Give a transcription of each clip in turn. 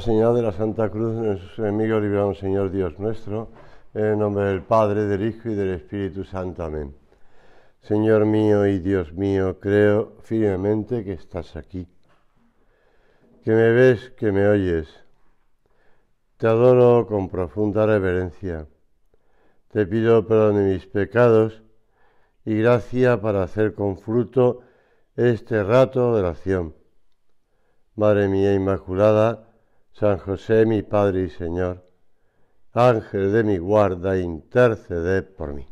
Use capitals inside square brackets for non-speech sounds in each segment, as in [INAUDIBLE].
Señor de la Santa Cruz, nuestros enemigos, libraron, Señor Dios nuestro, en el nombre del Padre, del Hijo y del Espíritu Santo. Amén. Señor mío y Dios mío, creo firmemente que estás aquí, que me ves, que me oyes. Te adoro con profunda reverencia. Te pido perdón de mis pecados y gracia para hacer con fruto este rato de oración. Madre mía Inmaculada, San José, mi Padre y Señor, Ángel de mi guarda, intercede por mí.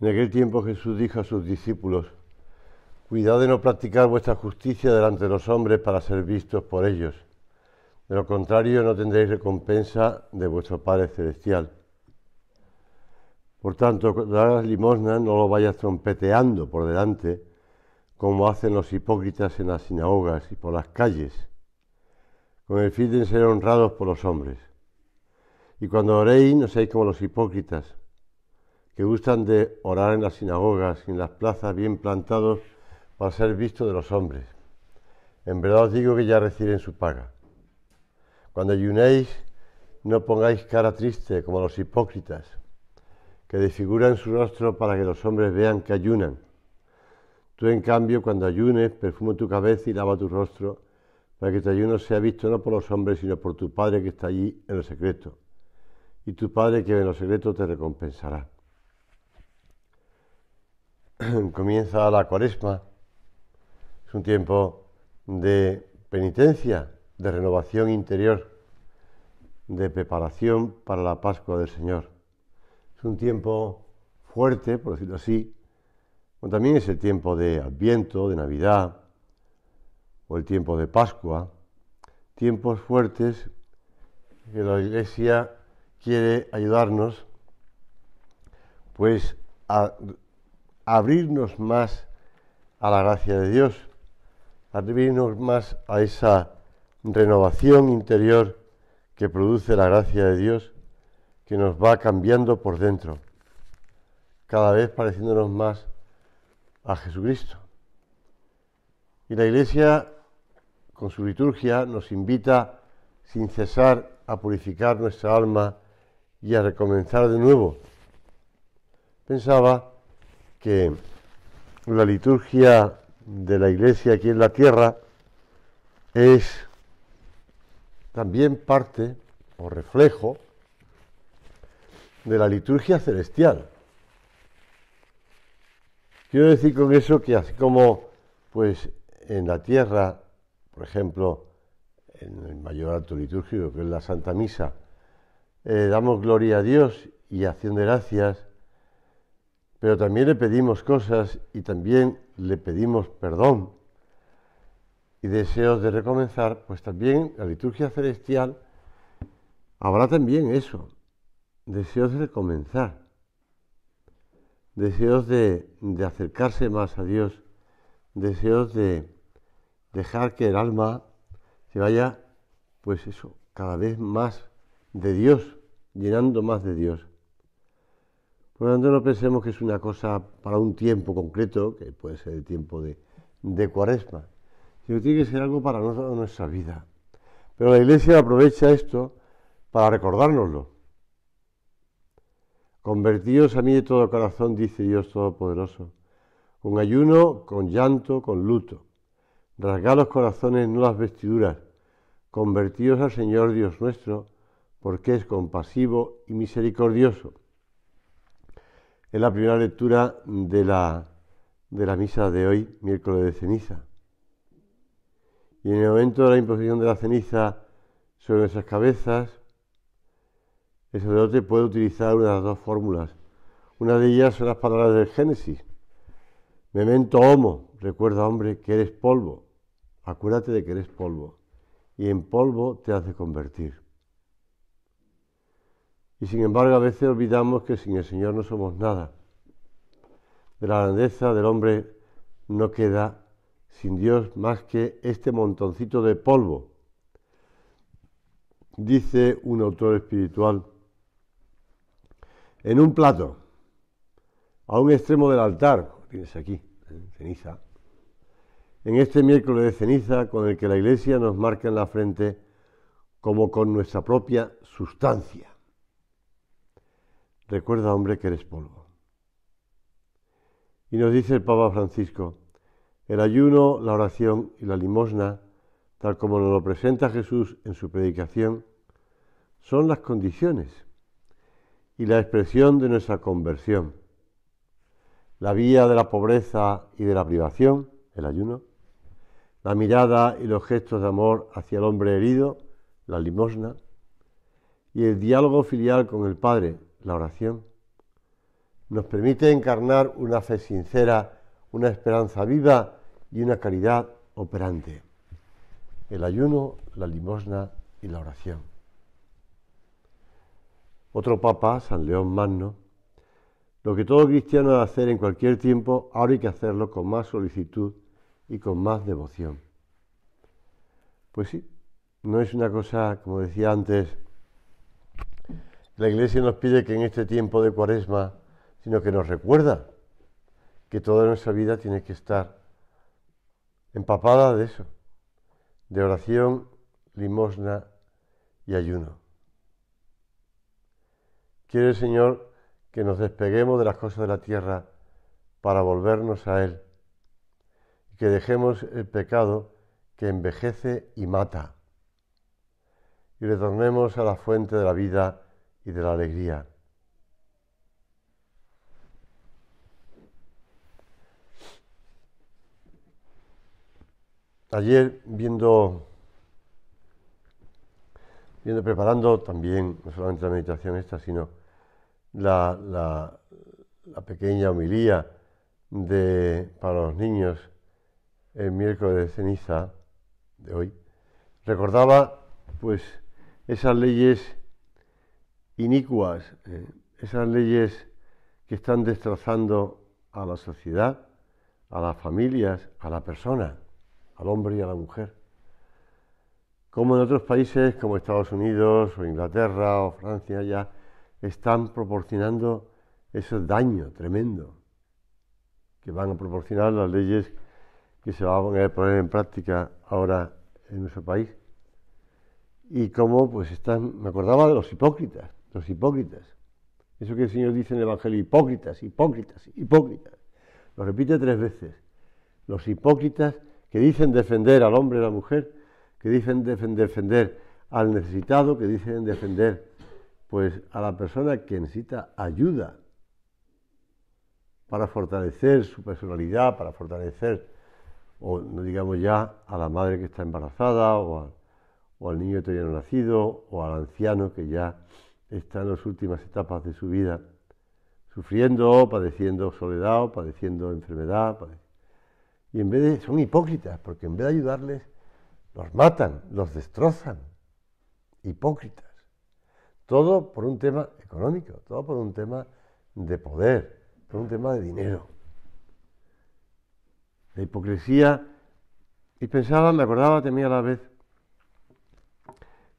En aquel tiempo Jesús dijo a sus discípulos, Cuidad de no practicar vuestra justicia delante de los hombres para ser vistos por ellos. De lo contrario, no tendréis recompensa de vuestro Padre Celestial. Por tanto, cuando hagas limosna, no lo vayas trompeteando por delante, como hacen los hipócritas en las sinagogas y por las calles, con el fin de ser honrados por los hombres. Y cuando oréis, no seáis como los hipócritas, que gustan de orar en las sinagogas y en las plazas bien plantados para ser visto de los hombres. En verdad os digo que ya reciben su paga. Cuando ayunéis, no pongáis cara triste como los hipócritas, que desfiguran su rostro para que los hombres vean que ayunan. Tú, en cambio, cuando ayunes, perfuma tu cabeza y lava tu rostro, para que tu ayuno sea visto no por los hombres, sino por tu Padre que está allí en el secreto. Y tu Padre que en lo secreto te recompensará. [CLEARS THROAT] Comienza la cuaresma es un tiempo de penitencia, de renovación interior, de preparación para la Pascua del Señor. Es un tiempo fuerte, por decirlo así, o también es el tiempo de Adviento, de Navidad, o el tiempo de Pascua, tiempos fuertes que la Iglesia quiere ayudarnos, pues a abrirnos más a la gracia de Dios, adherirnos más a esa renovación interior que produce la gracia de Dios, que nos va cambiando por dentro, cada vez pareciéndonos más a Jesucristo. Y la Iglesia, con su liturgia, nos invita sin cesar a purificar nuestra alma y a recomenzar de nuevo. Pensaba que la liturgia de la iglesia aquí en la tierra es también parte o reflejo de la liturgia celestial. Quiero decir con eso que así como pues en la tierra, por ejemplo, en el mayor acto litúrgico que es la Santa Misa, eh, damos gloria a Dios y acción de gracias pero también le pedimos cosas y también le pedimos perdón y deseos de recomenzar, pues también la liturgia celestial habrá también eso, deseos de recomenzar, deseos de, de acercarse más a Dios, deseos de dejar que el alma se vaya, pues eso, cada vez más de Dios, llenando más de Dios. Por lo tanto, no pensemos que es una cosa para un tiempo concreto, que puede ser el tiempo de, cuaresma, sino que tiene que ser algo para nuestra vida. Pero la Iglesia aprovecha esto para recordárnoslo. Convertíos a mí de todo corazón, dice Dios Todopoderoso, con ayuno, con llanto, con luto. Rasgad los corazones, no las vestiduras. Convertíos al Señor Dios nuestro, porque es compasivo y misericordioso es la primera lectura de la, de la misa de hoy, miércoles de ceniza. Y en el momento de la imposición de la ceniza sobre nuestras cabezas, el sacerdote puede utilizar una de las dos fórmulas. Una de ellas son las palabras del Génesis. Memento homo, recuerda hombre que eres polvo. Acuérdate de que eres polvo. Y en polvo te has de convertir. Y sin embargo a veces olvidamos que sin el Señor no somos nada. De la grandeza del hombre no queda sin Dios más que este montoncito de polvo. Dice un autor espiritual, en un plato, a un extremo del altar, tienes aquí, ¿eh? ceniza, en este miércoles de ceniza con el que la Iglesia nos marca en la frente como con nuestra propia sustancia recuerda hombre que eres polvo. Y nos dice el Papa Francisco, el ayuno, la oración y la limosna, tal como nos lo presenta Jesús en su predicación, son las condiciones y la expresión de nuestra conversión. La vía de la pobreza y de la privación, el ayuno, la mirada y los gestos de amor hacia el hombre herido, la limosna, y el diálogo filial con el Padre, la oración. Nos permite encarnar una fe sincera, una esperanza viva y una caridad operante. El ayuno, la limosna y la oración. Otro papa, San León Magno, lo que todo cristiano de hacer en cualquier tiempo, ahora hay que hacerlo con más solicitud y con más devoción. Pues sí, no es una cosa, como decía antes, la Iglesia nos pide que en este tiempo de cuaresma, sino que nos recuerda que toda nuestra vida tiene que estar empapada de eso, de oración, limosna y ayuno. Quiere el Señor que nos despeguemos de las cosas de la tierra para volvernos a Él, y que dejemos el pecado que envejece y mata, y retornemos a la fuente de la vida y de la alegría. Ayer viendo, viendo, preparando también, no solamente la meditación esta, sino la, la, pequeña humilía... de, para los niños el miércoles de ceniza de hoy, recordaba pues esas leyes inicuas, eh, esas leyes que están destrozando a la sociedad, a las familias, a la persona, al hombre y a la mujer. Como en otros países como Estados Unidos o Inglaterra o Francia ya están proporcionando ese daño tremendo que van a proporcionar las leyes que se van a poner en práctica ahora en nuestro país. Y cómo pues están, me acordaba de los hipócritas, los hipócritas. Eso que el Señor dice en el Evangelio, hipócritas, hipócritas, hipócritas. Lo repite tres veces. Los hipócritas que dicen defender al hombre y a la mujer, que dicen defender, al necesitado, que dicen defender pues a la persona que necesita ayuda para fortalecer su personalidad, para fortalecer, o no digamos ya, a la madre que está embarazada, o, al niño que todavía no nacido, o al anciano que ya está en las últimas etapas de su vida, sufriendo, padeciendo soledad, padeciendo enfermedad. Y en vez de, son hipócritas, porque en vez de ayudarles, los matan, los destrozan. Hipócritas. Todo por un tema económico, todo por un tema de poder, por un tema de dinero. La hipocresía. Y pensaba, me acordaba también a la vez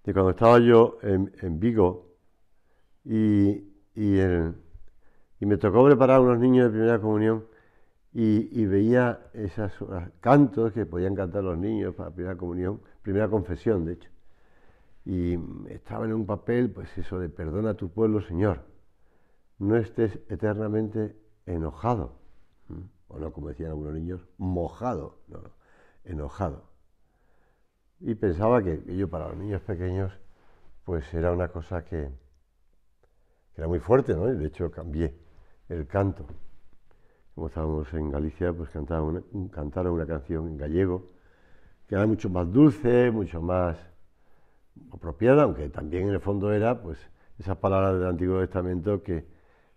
de cuando estaba yo en Vigo, y, me tocó preparar a unos niños de primera comunión y, veía esos cantos que podían cantar los niños para primera comunión, primera confesión de hecho. Y estaba en un papel, pues eso de perdona a tu pueblo, Señor, no estés eternamente enojado, o no, como decían algunos niños, mojado, no, enojado. Y pensaba que ello para los niños pequeños, pues era una cosa que, era muy fuerte, ¿no? de hecho cambié el canto. Como estábamos en Galicia, pues cantaba cantaron una canción en gallego, que era mucho más dulce, mucho más apropiada, aunque también en el fondo era, pues, esas palabras del Antiguo Testamento que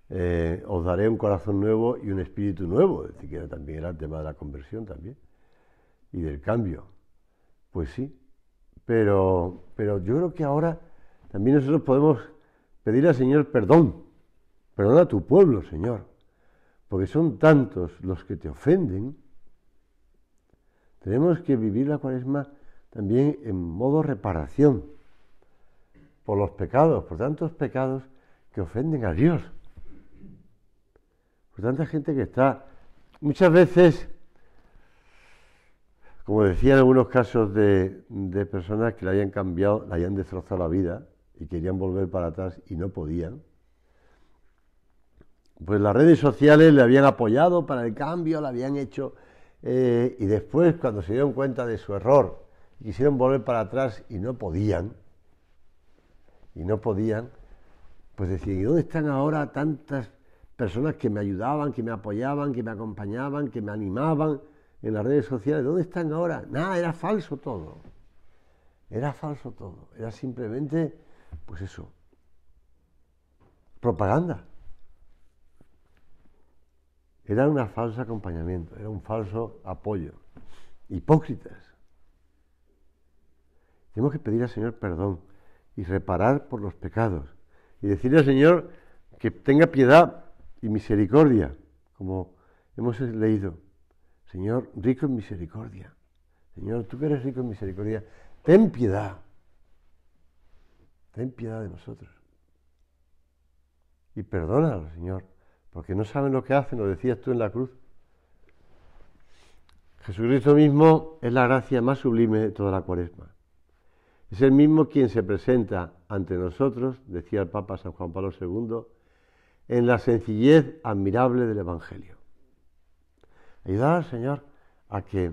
eh, os daré un corazón nuevo y un espíritu nuevo, es decir, que también era el tema de la conversión también, y del cambio. Pues sí, pero, pero yo creo que ahora también nosotros podemos Pedir al Señor perdón. Perdona a tu pueblo, Señor. Porque son tantos los que te ofenden. Tenemos que vivir la cuaresma también en modo reparación por los pecados, por tantos pecados que ofenden a Dios. Por tanta gente que está muchas veces, como decía en algunos casos de, de personas que le hayan cambiado, le hayan destrozado la vida, y querían volver para atrás y no podían, pues las redes sociales le habían apoyado para el cambio, la habían hecho, eh, y después cuando se dieron cuenta de su error, quisieron volver para atrás y no podían, y no podían, pues decían, ¿y dónde están ahora tantas personas que me ayudaban, que me apoyaban, que me acompañaban, que me animaban en las redes sociales? ¿Dónde están ahora? Nada, era falso todo. Era falso todo. Era simplemente pues eso, propaganda. Era un falso acompañamiento, era un falso apoyo. Hipócritas. Tenemos que pedir al Señor perdón y reparar por los pecados. Y decirle al Señor que tenga piedad y misericordia, como hemos leído. Señor, rico en misericordia. Señor, tú que eres rico en misericordia, ten piedad ten piedad de nosotros. Y perdónalo, Señor, porque no saben lo que hacen, lo decías tú en la cruz. Jesucristo mismo es la gracia más sublime de toda la cuaresma. Es el mismo quien se presenta ante nosotros, decía el Papa San Juan Pablo II, en la sencillez admirable del Evangelio. Ayudar al Señor a que,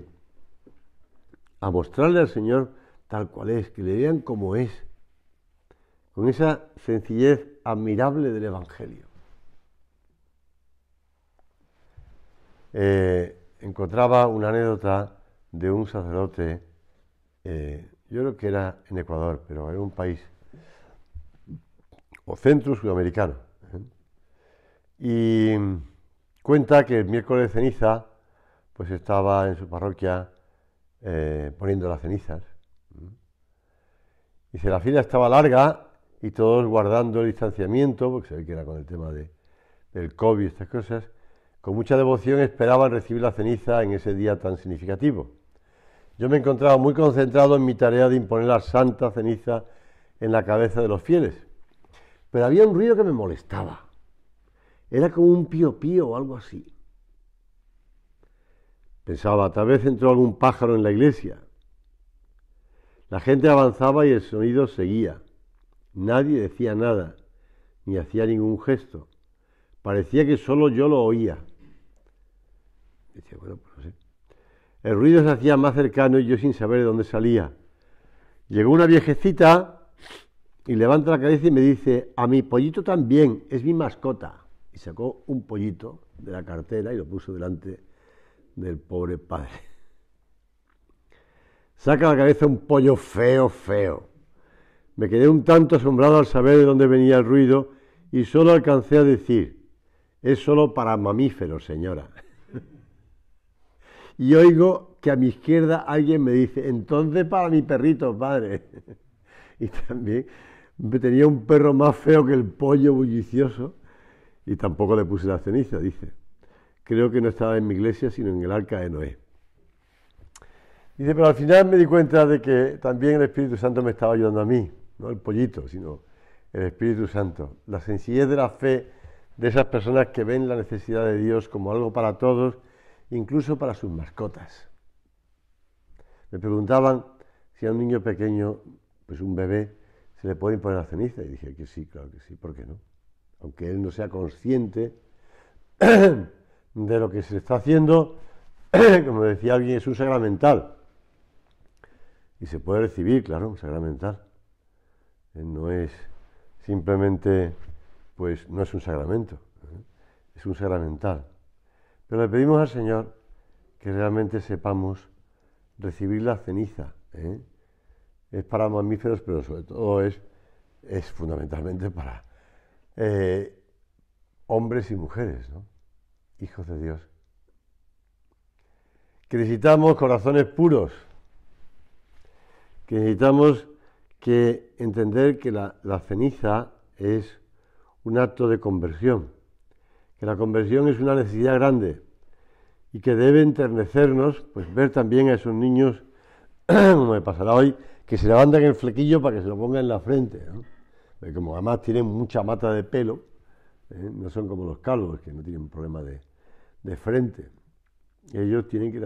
a mostrarle al Señor tal cual es, que le vean como es, con esa sencillez admirable del Evangelio. Eh, encontraba una anécdota de un sacerdote, eh, yo creo que era en Ecuador, pero era un país, o centro sudamericano. ¿eh? Y cuenta que el miércoles de ceniza, pues estaba en su parroquia poniendo las cenizas. Dice, la fila estaba larga y todos guardando el distanciamiento, porque se ve que era con el tema del COVID y estas cosas, con mucha devoción esperaban recibir la ceniza en ese día tan significativo. Yo me encontraba muy concentrado en mi tarea de imponer la santa ceniza en la cabeza de los fieles, pero había un ruido que me molestaba. Era como un pío pío o algo así. Pensaba, tal vez entró algún pájaro en la iglesia. La gente avanzaba y el sonido seguía. Nadie decía nada, ni hacía ningún gesto. Parecía que solo yo lo oía. bueno, pues El ruido se hacía más cercano y yo sin saber de dónde salía. Llegó una viejecita y levanta la cabeza y me dice, a mi pollito también, es mi mascota. Y sacó un pollito de la cartera y lo puso delante del pobre padre. Saca la cabeza un pollo feo, feo. Me quedé un tanto asombrado al saber de dónde venía el ruido y solo alcancé a decir, es solo para mamíferos, señora. [LAUGHS] y oigo que a mi izquierda alguien me dice, entonces para mi perrito, padre. [LAUGHS] y también tenía un perro más feo que el pollo bullicioso y tampoco le puse la ceniza, dice. Creo que no estaba en mi iglesia, sino en el arca de Noé. Dice, pero al final me di cuenta de que también el Espíritu Santo me estaba ayudando a mí no el pollito, sino el Espíritu Santo. La sencillez de la fe de esas personas que ven la necesidad de Dios como algo para todos, incluso para sus mascotas. Me preguntaban si a un niño pequeño, pues un bebé, se le puede imponer la ceniza. Y dije que sí, claro que sí, ¿por qué no? Aunque él no sea consciente [CLEARS THROAT] de lo que se está haciendo, [CLEARS THROAT] como decía alguien, es un sacramental. Y se puede recibir, claro, un sacramental. Eh, no es simplemente, pues no es un sacramento, ¿eh? es un sacramental. Pero le pedimos al Señor que realmente sepamos recibir la ceniza. ¿eh? Es para mamíferos, pero sobre todo es, es fundamentalmente para hombres y mujeres, hijos de Dios. Que necesitamos corazones puros, que necesitamos que entender que la, ceniza es un acto de conversión, que la conversión es una necesidad grande y que debe enternecernos, pues ver también a esos niños, [CLEARS THROAT] como me pasará hoy, que se levantan el flequillo para que se lo pongan en la frente. como además tienen mucha mata de pelo, ¿eh? no son como los calvos, que no tienen problema de, frente. Ellos tienen que,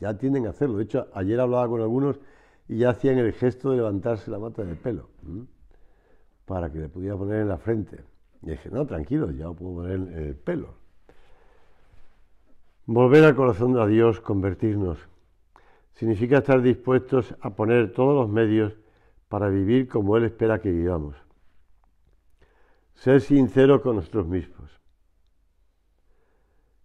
ya tienden a hacerlo. De hecho, ayer hablaba con algunos y ya hacían el gesto de levantarse la mata de pelo para que le pudiera poner en la frente. Y dije, no, tranquilo, ya lo puedo poner en el pelo. Volver al corazón de Dios, convertirnos, significa estar dispuestos a poner todos los medios para vivir como Él espera que vivamos. Ser sinceros con nosotros mismos.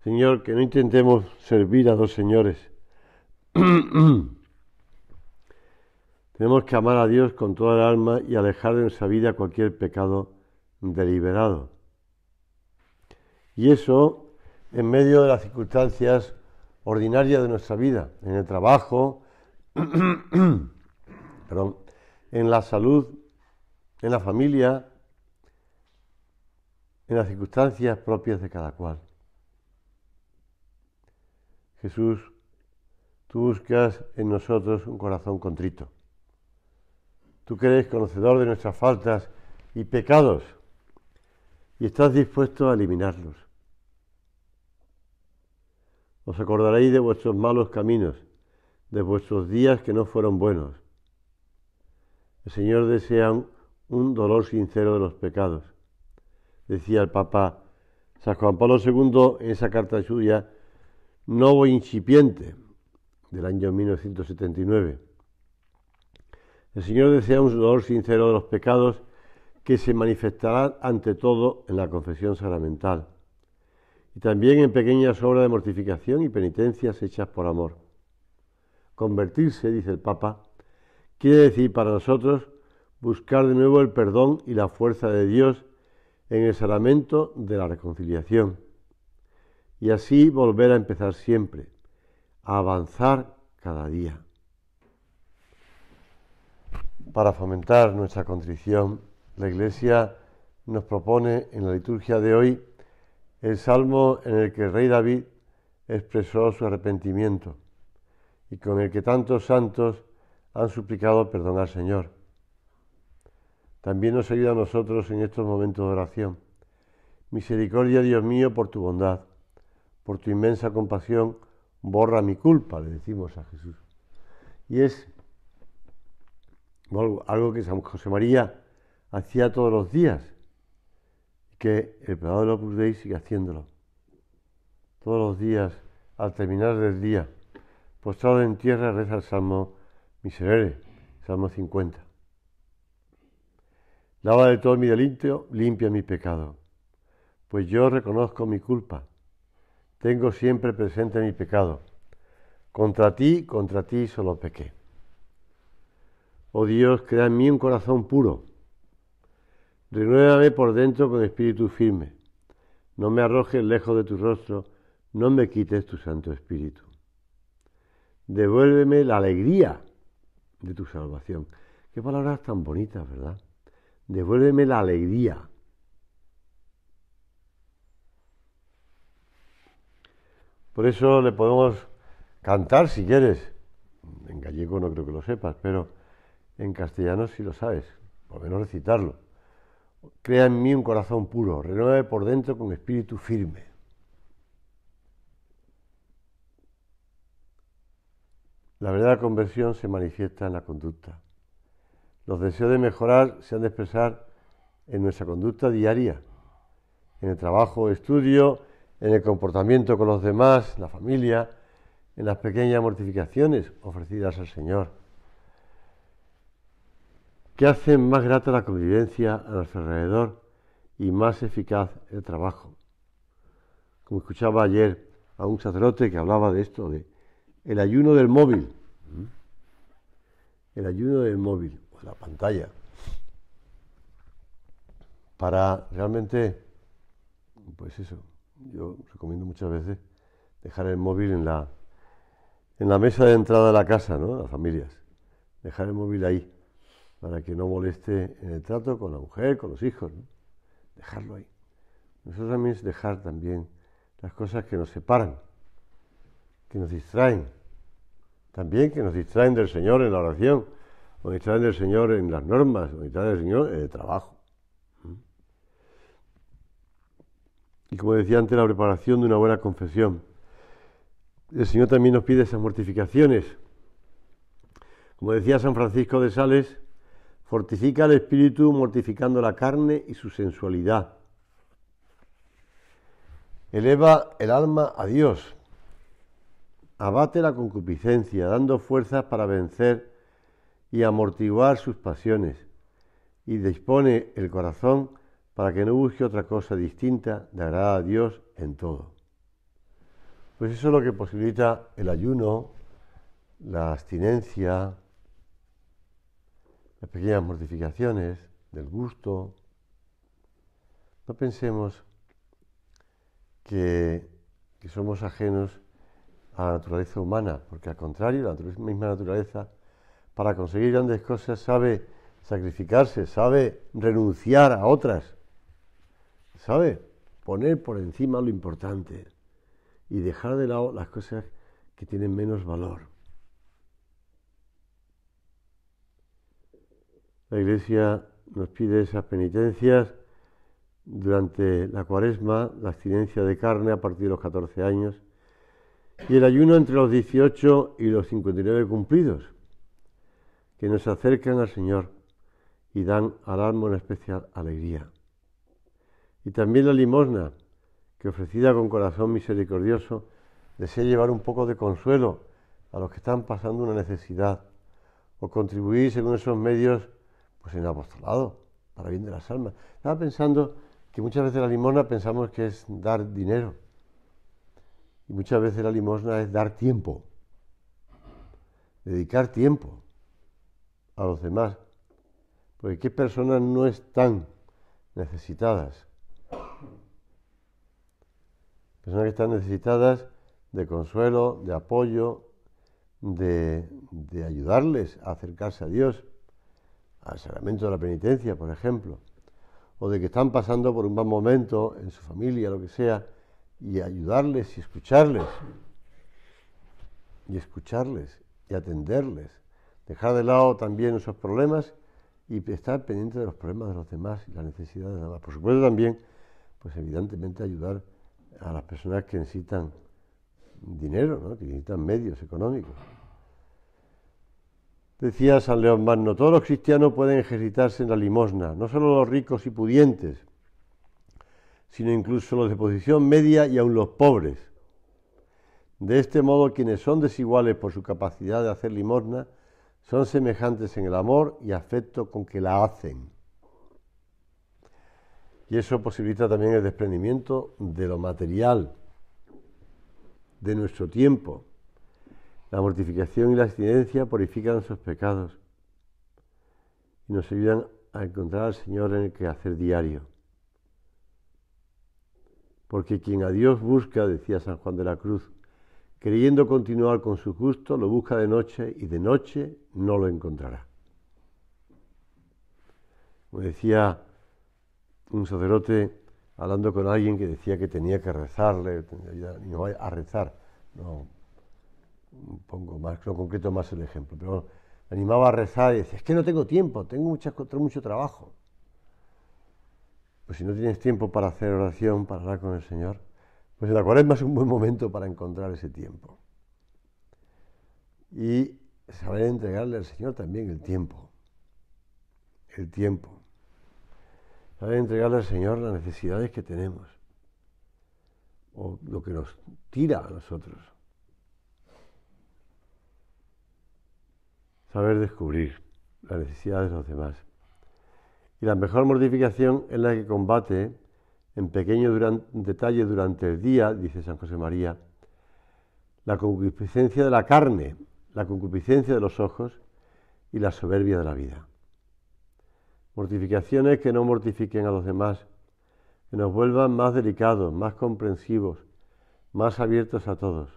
Señor, que no intentemos servir a dos señores. [CLEARS THROAT] Tenemos que amar a Dios con toda el alma y alejar de nuestra vida cualquier pecado deliberado. Y eso en medio de las circunstancias ordinarias de nuestra vida, en el trabajo, [CLEARS THROAT] en la salud, en la familia, en las circunstancias propias de cada cual. Jesús, tú buscas en nosotros un corazón contrito. Tú que eres conocedor de nuestras faltas y pecados y estás dispuesto a eliminarlos. Os acordaréis de vuestros malos caminos, de vuestros días que no fueron buenos. El Señor desea un dolor sincero de los pecados. Decía el Papa San Juan Pablo II en esa carta suya, Novo Incipiente, del año 1979 el Señor desea un dolor sincero de los pecados que se manifestarán ante todo en la confesión sacramental y también en pequeñas obras de mortificación y penitencias hechas por amor. Convertirse, dice el Papa, quiere decir para nosotros buscar de nuevo el perdón y la fuerza de Dios en el sacramento de la reconciliación y así volver a empezar siempre, a avanzar cada día para fomentar nuestra contrición, la Iglesia nos propone en la liturgia de hoy el salmo en el que el rey David expresó su arrepentimiento y con el que tantos santos han suplicado perdón al Señor. También nos ayuda a nosotros en estos momentos de oración. Misericordia, Dios mío, por tu bondad, por tu inmensa compasión, borra mi culpa, le decimos a Jesús. Y es algo, que San José María hacía todos los días, que el pecado López Opus Dei sigue haciéndolo. Todos los días, al terminar del día, postrado en tierra, reza el Salmo Miserere, Salmo 50. Lava de todo mi delito, limpia mi pecado, pues yo reconozco mi culpa. Tengo siempre presente mi pecado. Contra ti, contra ti solo pequé. Oh Dios, crea en mí un corazón puro. Renuévame por dentro con espíritu firme. No me arrojes lejos de tu rostro, no me quites tu santo espíritu. Devuélveme la alegría de tu salvación. Qué palabras tan bonitas, ¿verdad? Devuélveme la alegría. Por eso le podemos cantar si quieres. En gallego no creo que lo sepas, pero en castellano si lo sabes, por lo menos recitarlo. Crea en mí un corazón puro, renueve por dentro con espíritu firme. La verdadera conversión se manifiesta en la conducta. Los deseos de mejorar se han de expresar en nuestra conducta diaria, en el trabajo, estudio, en el comportamiento con los demás, la familia, en las pequeñas mortificaciones ofrecidas al Señor que hacen más grata la convivencia a nuestro alrededor y más eficaz el trabajo. Como escuchaba ayer a un sacerdote que hablaba de esto, de el ayuno del móvil. El ayuno del móvil o la pantalla. Para realmente, pues eso, yo recomiendo muchas veces dejar el móvil en la, en la mesa de entrada de la casa, ¿no? Las familias. Dejar el móvil ahí para que no moleste en el trato con la mujer, con los hijos. Dejarlo ahí. Nosotros también es dejar también las cosas que nos separan, que nos distraen. También que nos distraen del Señor en la oración, o distraen del Señor en las normas, o distraen del Señor en el trabajo. Y como decía antes, la preparación de una buena confesión. El Señor también nos pide esas mortificaciones. Como decía San Francisco de Sales, Fortifica el espíritu mortificando la carne y su sensualidad. Eleva el alma a Dios. Abate la concupiscencia, dando fuerzas para vencer y amortiguar sus pasiones. Y dispone el corazón para que no busque otra cosa distinta de agradar a Dios en todo. Pues eso es lo que posibilita el ayuno, la abstinencia, las pequeñas mortificaciones del gusto. No pensemos que, somos ajenos a la naturaleza humana, porque al contrario, la misma naturaleza, para conseguir grandes cosas, sabe sacrificarse, sabe renunciar a otras, sabe poner por encima lo importante y dejar de lado las cosas que tienen menos valor. La Iglesia nos pide esas penitencias durante la cuaresma, la abstinencia de carne a partir de los 14 años y el ayuno entre los 18 y los 59 cumplidos, que nos acercan al Señor y dan al alma una especial alegría. Y también la limosna, que ofrecida con corazón misericordioso, desea llevar un poco de consuelo a los que están pasando una necesidad o contribuir según esos medios pues en apostolado, para bien de las almas. Estaba pensando que muchas veces la limosna pensamos que es dar dinero. Y muchas veces la limosna es dar tiempo, dedicar tiempo a los demás. Porque qué personas no están necesitadas. Personas que están necesitadas de consuelo, de apoyo, de, de ayudarles a acercarse a Dios al sacramento de la penitencia, por ejemplo, o de que están pasando por un mal momento en su familia, lo que sea, y ayudarles y escucharles, y escucharles y atenderles, dejar de lado también esos problemas y estar pendiente de los problemas de los demás y las necesidades de los demás. Por supuesto también, pues evidentemente ayudar a las personas que necesitan dinero, ¿no? que necesitan medios económicos. Decía San León Magno, todos los cristianos pueden ejercitarse en la limosna, no solo los ricos y pudientes, sino incluso los de posición media y aun los pobres. De este modo, quienes son desiguales por su capacidad de hacer limosna, son semejantes en el amor y afecto con que la hacen. Y eso posibilita también el desprendimiento de lo material, de nuestro tiempo, la mortificación y la abstinencia purifican sus pecados y nos ayudan a encontrar al Señor en el que hacer diario. Porque quien a Dios busca, decía San Juan de la Cruz, creyendo continuar con su gusto, lo busca de noche y de noche no lo encontrará. Como decía un sacerdote hablando con alguien que decía que tenía que rezarle, y no a rezar, no pongo más, lo concreto más el ejemplo, pero bueno, animaba a rezar y decía, es que no tengo tiempo, tengo muchas, mucho trabajo. Pues si no tienes tiempo para hacer oración, para hablar con el Señor, pues en la cuaresma es un buen momento para encontrar ese tiempo. Y saber entregarle al Señor también el tiempo. El tiempo. Saber entregarle al Señor las necesidades que tenemos. O lo que nos tira a nosotros. saber descubrir las necesidades de los demás. Y la mejor mortificación es la que combate en pequeño detalle durante el día, dice San José María, la concupiscencia de la carne, la concupiscencia de los ojos y la soberbia de la vida. Mortificaciones que no mortifiquen a los demás, que nos vuelvan más delicados, más comprensivos, más abiertos a todos.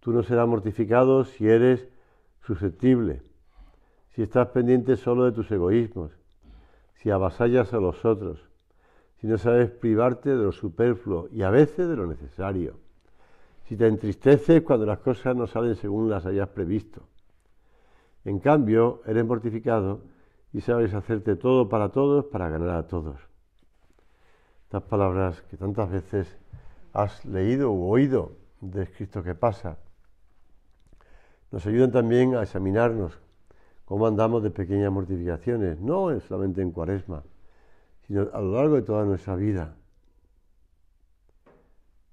Tú no serás mortificado si eres susceptible, si estás pendiente solo de tus egoísmos, si avasallas a los otros, si no sabes privarte de lo superfluo y a veces de lo necesario, si te entristeces cuando las cosas no salen según las hayas previsto. En cambio, eres mortificado y sabes hacerte todo para todos para ganar a todos. Estas palabras que tantas veces has leído u oído de Cristo que pasa nos ayudan también a examinarnos cómo andamos de pequeñas mortificaciones, no solamente en cuaresma, sino a lo largo de toda nuestra vida.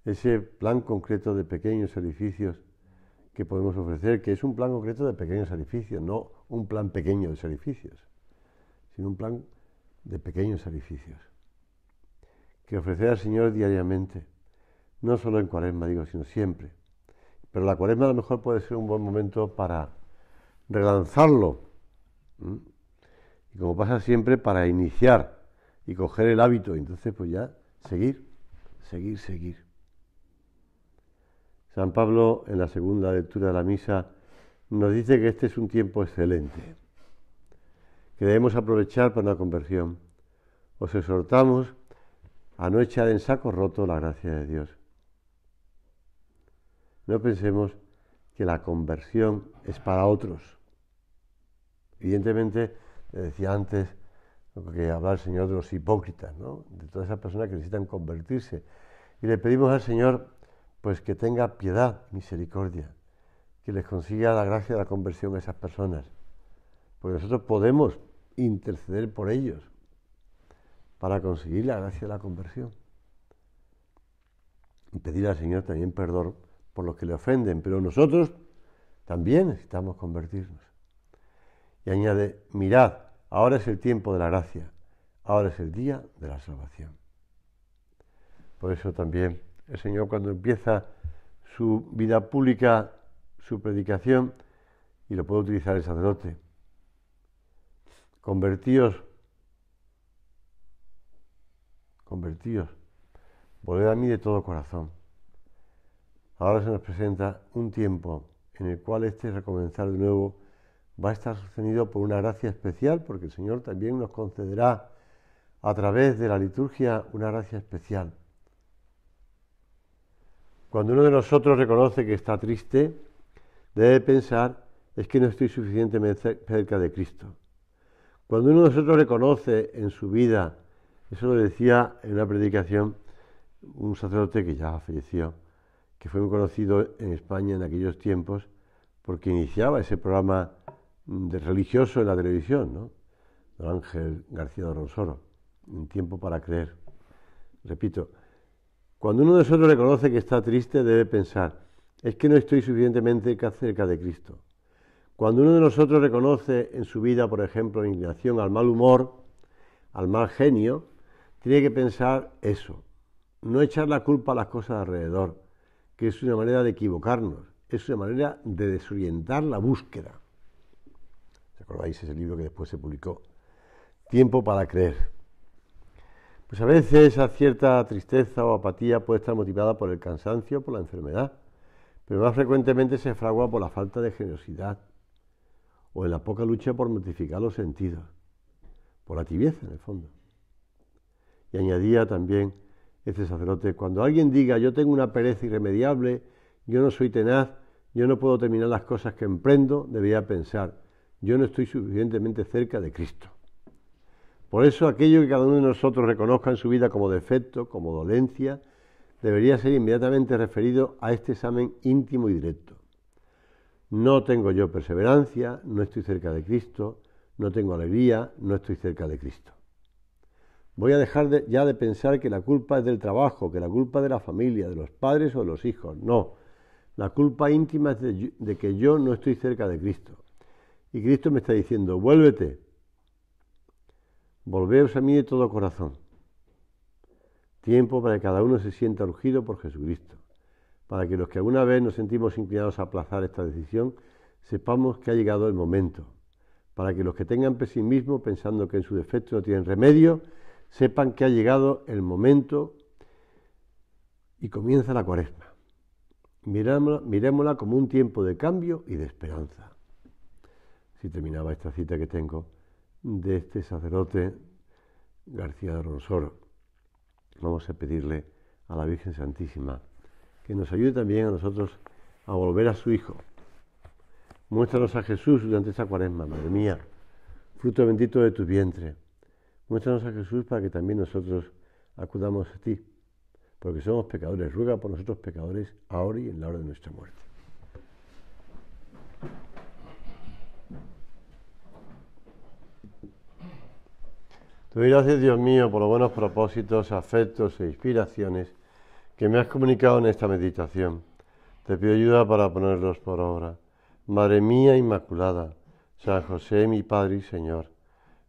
Ese plan concreto de pequeños sacrificios que podemos ofrecer, que es un plan concreto de pequeños sacrificios, no un plan pequeño de sacrificios, sino un plan de pequeños sacrificios, que ofrecer al Señor diariamente, no solo en cuaresma, digo, sino siempre. Pero la cuaresma a lo mejor puede ser un buen momento para relanzarlo. Y como pasa siempre, para iniciar y coger el hábito. Y Entonces, pues ya, seguir, seguir, seguir. San Pablo, en la segunda lectura de la misa, nos dice que este es un tiempo excelente, que debemos aprovechar para una conversión. Os exhortamos a no echar en saco roto la gracia de Dios, no pensemos que la conversión es para otros. Evidentemente, le decía antes que hablaba el Señor de los hipócritas, de todas esas personas que necesitan convertirse. Y le pedimos al Señor pues que tenga piedad, misericordia, que les consiga la gracia de la conversión a esas personas. Porque nosotros podemos interceder por ellos para conseguir la gracia de la conversión. Y pedir al Señor también perdón por los que le ofenden, pero nosotros también necesitamos convertirnos. Y añade, mirad, ahora es el tiempo de la gracia, ahora es el día de la salvación. Por eso también el Señor cuando empieza su vida pública, su predicación, y lo puede utilizar el sacerdote, convertíos, convertíos, volver a mí de todo corazón. Ahora se nos presenta un tiempo en el cual este recomenzar de nuevo va a estar sostenido por una gracia especial, porque el Señor también nos concederá a través de la liturgia una gracia especial. Cuando uno de nosotros reconoce que está triste, debe pensar es que no estoy suficientemente cerca de Cristo. Cuando uno de nosotros reconoce en su vida, eso lo decía en una predicación un sacerdote que ya falleció, que fue muy conocido en España en aquellos tiempos porque iniciaba ese programa mm, de religioso en la televisión, ¿no? Don Ángel García de Rosoro, Un tiempo para creer. Repito, cuando uno de nosotros reconoce que está triste debe pensar, es que no estoy suficientemente cerca de Cristo. Cuando uno de nosotros reconoce en su vida, por ejemplo, inclinación al mal humor, al mal genio, tiene que pensar eso, no echar la culpa a las cosas alrededor, que es una manera de equivocarnos, es una manera de desorientar la búsqueda. acordáis ese libro que después se publicó? Tiempo para creer. Pues a veces esa cierta tristeza o apatía puede estar motivada por el cansancio, por la enfermedad, pero más frecuentemente se fragua por la falta de generosidad o en la poca lucha por modificar los sentidos, por la tibieza en el fondo. Y añadía también este sacerdote, cuando alguien diga yo tengo una pereza irremediable, yo no soy tenaz, yo no puedo terminar las cosas que emprendo, debería pensar, yo no estoy suficientemente cerca de Cristo. Por eso aquello que cada uno de nosotros reconozca en su vida como defecto, como dolencia, debería ser inmediatamente referido a este examen íntimo y directo. No tengo yo perseverancia, no estoy cerca de Cristo, no tengo alegría, no estoy cerca de Cristo. Voy a dejar ya de pensar que la culpa es del trabajo, que la culpa es de la familia, de los padres o de los hijos. No, la culpa íntima es de, que yo no estoy cerca de Cristo. Y Cristo me está diciendo, vuélvete, volveos a mí de todo corazón. Tiempo para que cada uno se sienta urgido por Jesucristo, para que los que alguna vez nos sentimos inclinados a aplazar esta decisión, sepamos que ha llegado el momento, para que los que tengan pesimismo pensando que en su defecto no tienen remedio, sepan que ha llegado el momento y comienza la cuaresma. Mirémosla, como un tiempo de cambio y de esperanza. Si terminaba esta cita que tengo de este sacerdote García de Ronsoro, vamos a pedirle a la Virgen Santísima que nos ayude también a nosotros a volver a su Hijo. Muéstranos a Jesús durante esta cuaresma, madre mía, fruto bendito de tu vientre Muéstranos a Jesús para que también nosotros acudamos a ti, porque somos pecadores. Ruega por nosotros pecadores, ahora y en la hora de nuestra muerte. Te doy gracias, Dios mío, por los buenos propósitos, afectos e inspiraciones que me has comunicado en esta meditación. Te pido ayuda para ponerlos por obra. Madre mía Inmaculada, San José, mi Padre y Señor